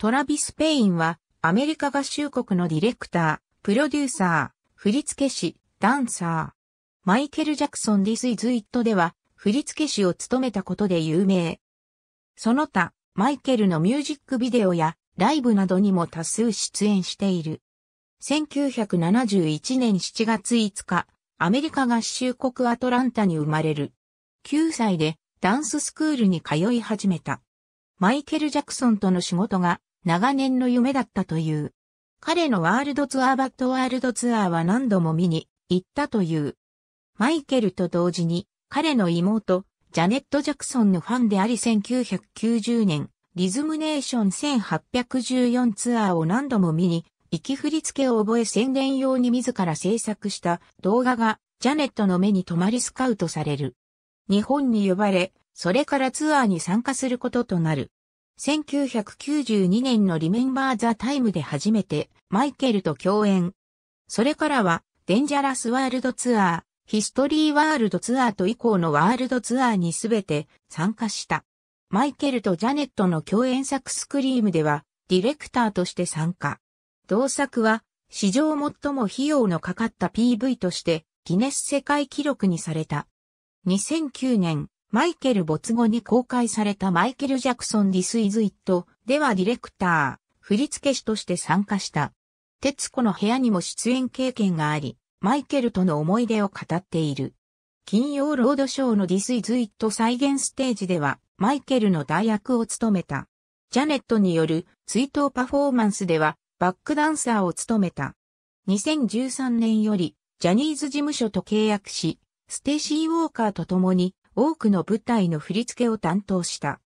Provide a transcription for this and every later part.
トラビス・ペインは、アメリカ合衆国のディレクター、プロデューサー、振付師、ダンサー。マイケル・ジャクソン・ディス・イズ・イットでは、振付師を務めたことで有名。その他、マイケルのミュージックビデオやライブなどにも多数出演している。1971年7月5日、アメリカ合衆国アトランタに生まれる。9歳でダンススクールに通い始めた。マイケル・ジャクソンとの仕事が長年の夢だったという。彼のワールドツアーバットワールドツアーは何度も見に行ったという。マイケルと同時に彼の妹、ジャネット・ジャクソンのファンであり1990年、リズムネーション1814ツアーを何度も見に、行き振り付けを覚え宣伝用に自ら制作した動画がジャネットの目に留まりスカウトされる。日本に呼ばれ、それからツアーに参加することとなる。1992年のリメンバーザタイムで初めてマイケルと共演。それからはデンジャラスワールドツアー、ヒストリーワールドツアーと以降のワールドツアーにすべて参加した。マイケルとジャネットの共演作スクリームではディレクターとして参加。同作は史上最も費用のかかった PV としてギネス世界記録にされた。2009年マイケル没後に公開されたマイケル・ジャクソン・ディス・イズ・イットではディレクター、振付師として参加した。徹子の部屋にも出演経験があり、マイケルとの思い出を語っている。金曜ロードショーのディス・イズ・イット再現ステージでは、マイケルの代役を務めた。ジャネットによる追悼パフォーマンスでは、バックダンサーを務めた。2013年より、ジャニーズ事務所と契約し、ステーシー・ウォーカーと共に、多くの舞台の振り付けを担当した。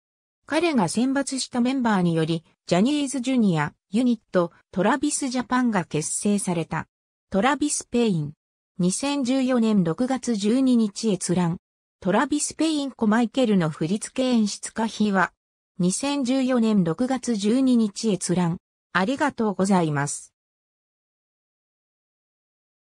彼が選抜したメンバーにより、ジャニーズジュニア、ユニット、トラビスジャパンが結成された。トラビスペイン。2014年6月12日閲覧。トラビス・ペイン・コ・マイケルの振付演出家秘話。2014年6月12日閲覧。ありがとうございます。